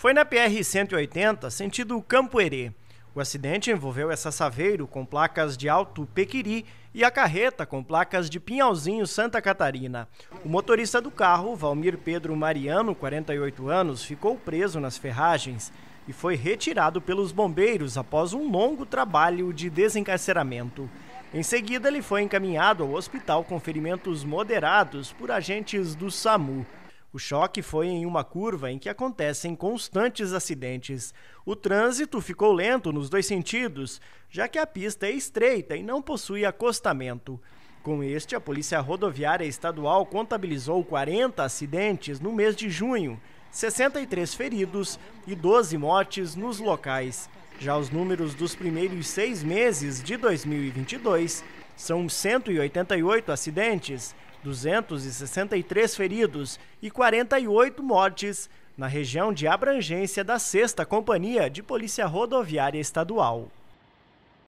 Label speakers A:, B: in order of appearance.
A: Foi na PR-180, sentido Campo Campoerê. O acidente envolveu essa Saveiro com placas de Alto Pequiri e a carreta com placas de Pinhalzinho, Santa Catarina. O motorista do carro, Valmir Pedro Mariano, 48 anos, ficou preso nas ferragens e foi retirado pelos bombeiros após um longo trabalho de desencarceramento. Em seguida, ele foi encaminhado ao hospital com ferimentos moderados por agentes do SAMU. O choque foi em uma curva em que acontecem constantes acidentes. O trânsito ficou lento nos dois sentidos, já que a pista é estreita e não possui acostamento. Com este, a Polícia Rodoviária Estadual contabilizou 40 acidentes no mês de junho, 63 feridos e 12 mortes nos locais. Já os números dos primeiros seis meses de 2022 são 188 acidentes, 263 feridos e 48 mortes na região de abrangência da 6 Companhia de Polícia Rodoviária Estadual.